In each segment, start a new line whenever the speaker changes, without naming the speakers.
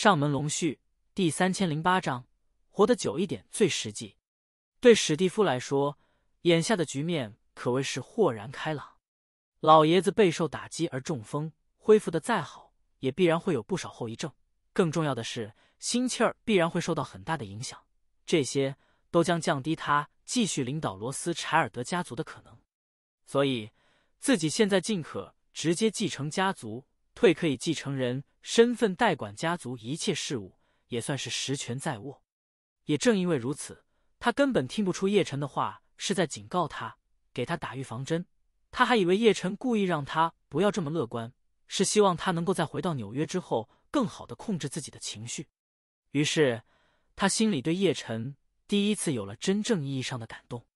上门龙婿第三千零八章，活得久一点最实际。对史蒂夫来说，眼下的局面可谓是豁然开朗。老爷子备受打击而中风，恢复的再好，也必然会有不少后遗症。更重要的是，心气儿必然会受到很大的影响。这些都将降低他继续领导罗斯柴尔德家族的可能。所以，自己现在进可直接继承家族，退可以继承人。身份代管家族一切事务，也算是实权在握。也正因为如此，他根本听不出叶晨的话是在警告他，给他打预防针。他还以为叶晨故意让他不要这么乐观，是希望他能够在回到纽约之后更好的控制自己的情绪。于是，他心里对叶晨第一次有了真正意义上的感动。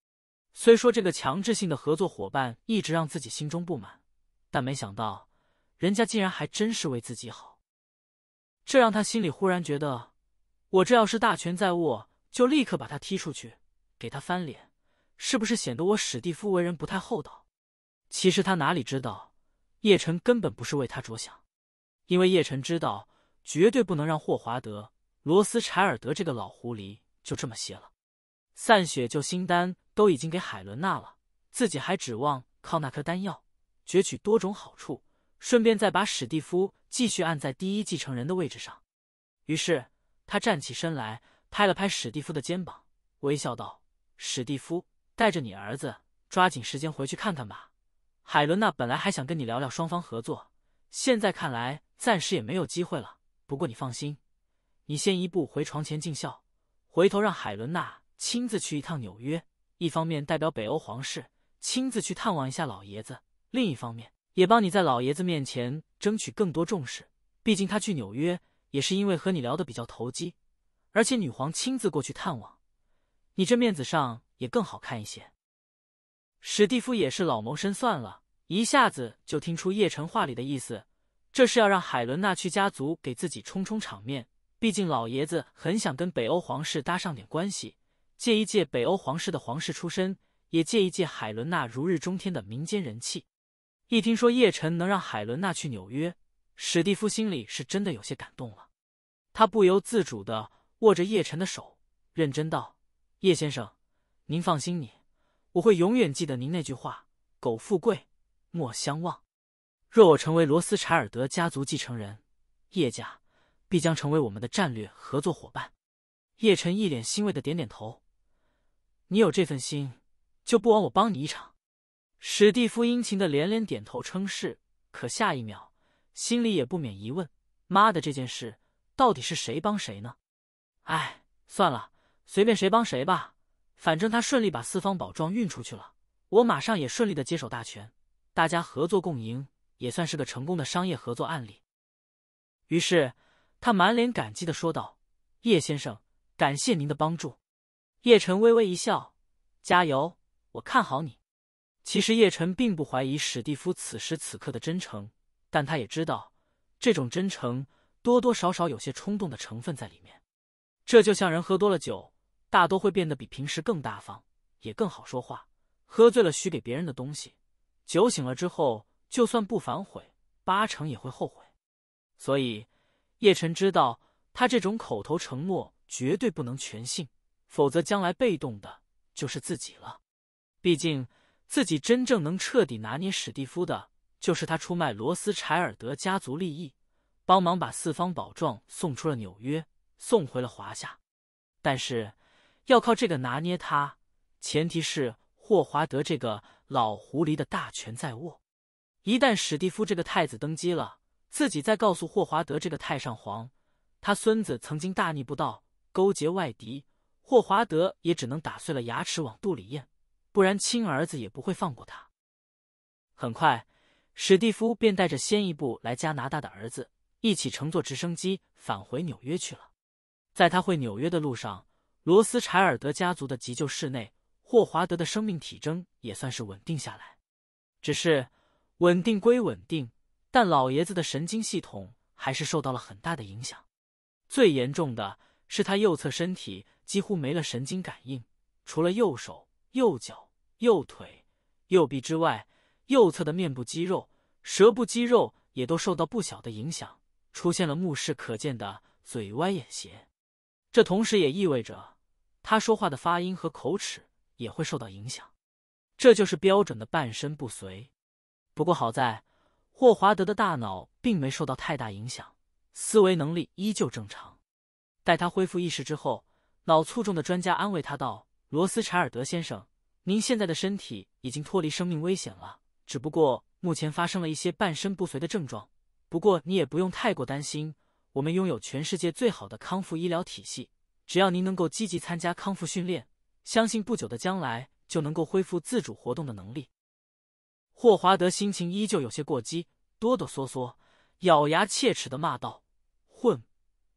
虽说这个强制性的合作伙伴一直让自己心中不满，但没想到人家竟然还真是为自己好。这让他心里忽然觉得，我这要是大权在握，就立刻把他踢出去，给他翻脸，是不是显得我史蒂夫为人不太厚道？其实他哪里知道，叶辰根本不是为他着想，因为叶辰知道，绝对不能让霍华德·罗斯柴尔德这个老狐狸就这么歇了。散血救心丹都已经给海伦娜了，自己还指望靠那颗丹药攫取多种好处。顺便再把史蒂夫继续按在第一继承人的位置上，于是他站起身来，拍了拍史蒂夫的肩膀，微笑道：“史蒂夫，带着你儿子，抓紧时间回去看看吧。海伦娜本来还想跟你聊聊双方合作，现在看来暂时也没有机会了。不过你放心，你先一步回床前尽孝，回头让海伦娜亲自去一趟纽约，一方面代表北欧皇室亲自去探望一下老爷子，另一方面。”也帮你在老爷子面前争取更多重视，毕竟他去纽约也是因为和你聊的比较投机，而且女皇亲自过去探望，你这面子上也更好看一些。史蒂夫也是老谋深算了一下子就听出叶晨话里的意思，这是要让海伦娜去家族给自己充充场面，毕竟老爷子很想跟北欧皇室搭上点关系，借一借北欧皇室的皇室出身，也借一借海伦娜如日中天的民间人气。一听说叶辰能让海伦娜去纽约，史蒂夫心里是真的有些感动了。他不由自主的握着叶辰的手，认真道：“叶先生，您放心，你我会永远记得您那句话‘苟富贵，莫相忘’。若我成为罗斯柴尔德家族继承人，叶家必将成为我们的战略合作伙伴。”叶晨一脸欣慰的点点头：“你有这份心，就不枉我帮你一场。”史蒂夫殷勤的连连点头称是，可下一秒心里也不免疑问：妈的，这件事到底是谁帮谁呢？哎，算了，随便谁帮谁吧，反正他顺利把四方宝装运出去了，我马上也顺利的接手大权，大家合作共赢也算是个成功的商业合作案例。于是他满脸感激的说道：“叶先生，感谢您的帮助。”叶晨微微一笑：“加油，我看好你。”其实叶晨并不怀疑史蒂夫此时此刻的真诚，但他也知道这种真诚多多少少有些冲动的成分在里面。这就像人喝多了酒，大多会变得比平时更大方，也更好说话。喝醉了许给别人的东西，酒醒了之后就算不反悔，八成也会后悔。所以叶晨知道，他这种口头承诺绝对不能全信，否则将来被动的就是自己了。毕竟。自己真正能彻底拿捏史蒂夫的，就是他出卖罗斯柴尔德家族利益，帮忙把四方宝状送出了纽约，送回了华夏。但是要靠这个拿捏他，前提是霍华德这个老狐狸的大权在握。一旦史蒂夫这个太子登基了，自己再告诉霍华德这个太上皇，他孙子曾经大逆不道，勾结外敌，霍华德也只能打碎了牙齿往肚里咽。不然，亲儿子也不会放过他。很快，史蒂夫便带着先一步来加拿大的儿子一起乘坐直升机返回纽约去了。在他回纽约的路上，罗斯柴尔德家族的急救室内，霍华德的生命体征也算是稳定下来。只是稳定归稳定，但老爷子的神经系统还是受到了很大的影响。最严重的是，他右侧身体几乎没了神经感应，除了右手。右脚、右腿、右臂之外，右侧的面部肌肉、舌部肌肉也都受到不小的影响，出现了目视可见的嘴歪眼斜。这同时也意味着他说话的发音和口齿也会受到影响。这就是标准的半身不遂。不过好在霍华德的大脑并没受到太大影响，思维能力依旧正常。待他恢复意识之后，脑卒中的专家安慰他道。罗斯柴尔德先生，您现在的身体已经脱离生命危险了，只不过目前发生了一些半身不遂的症状。不过你也不用太过担心，我们拥有全世界最好的康复医疗体系，只要您能够积极参加康复训练，相信不久的将来就能够恢复自主活动的能力。霍华德心情依旧有些过激，哆哆嗦嗦、咬牙切齿的骂道：“混，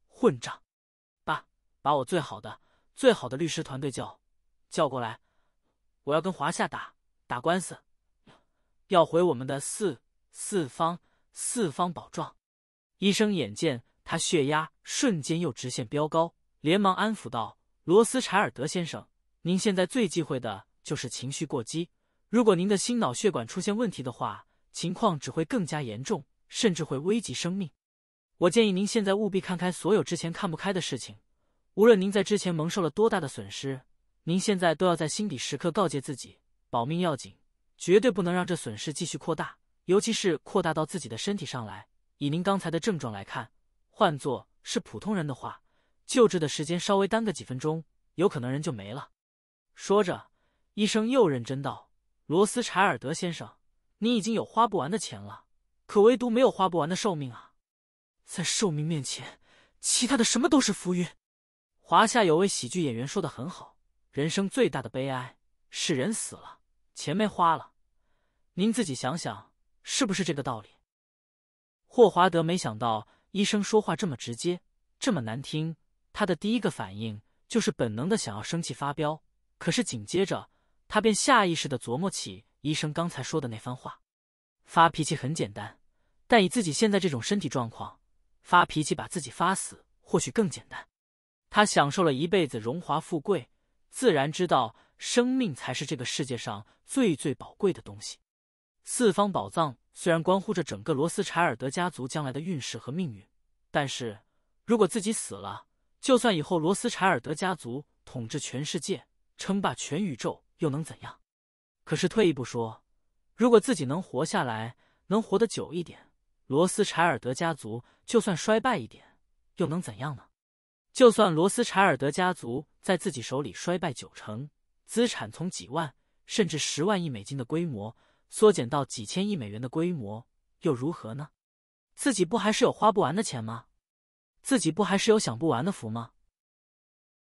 混账！把把我最好的、最好的律师团队叫。”叫过来，我要跟华夏打打官司，要回我们的四四方四方宝状。医生眼见他血压瞬间又直线飙高，连忙安抚道：“罗斯柴尔德先生，您现在最忌讳的就是情绪过激。如果您的心脑血管出现问题的话，情况只会更加严重，甚至会危及生命。我建议您现在务必看开所有之前看不开的事情，无论您在之前蒙受了多大的损失。”您现在都要在心底时刻告诫自己，保命要紧，绝对不能让这损失继续扩大，尤其是扩大到自己的身体上来。以您刚才的症状来看，换作是普通人的话，救治的时间稍微耽搁几分钟，有可能人就没了。说着，医生又认真道：“罗斯柴尔德先生，您已经有花不完的钱了，可唯独没有花不完的寿命啊！在寿命面前，其他的什么都是浮云。”华夏有位喜剧演员说的很好。人生最大的悲哀是人死了，钱没花了。您自己想想，是不是这个道理？霍华德没想到医生说话这么直接，这么难听。他的第一个反应就是本能的想要生气发飙，可是紧接着他便下意识的琢磨起医生刚才说的那番话。发脾气很简单，但以自己现在这种身体状况，发脾气把自己发死或许更简单。他享受了一辈子荣华富贵。自然知道，生命才是这个世界上最最宝贵的东西。四方宝藏虽然关乎着整个罗斯柴尔德家族将来的运势和命运，但是如果自己死了，就算以后罗斯柴尔德家族统治全世界，称霸全宇宙，又能怎样？可是退一步说，如果自己能活下来，能活得久一点，罗斯柴尔德家族就算衰败一点，又能怎样呢？就算罗斯柴尔德家族在自己手里衰败九成，资产从几万甚至十万亿美金的规模缩减到几千亿美元的规模，又如何呢？自己不还是有花不完的钱吗？自己不还是有享不完的福吗？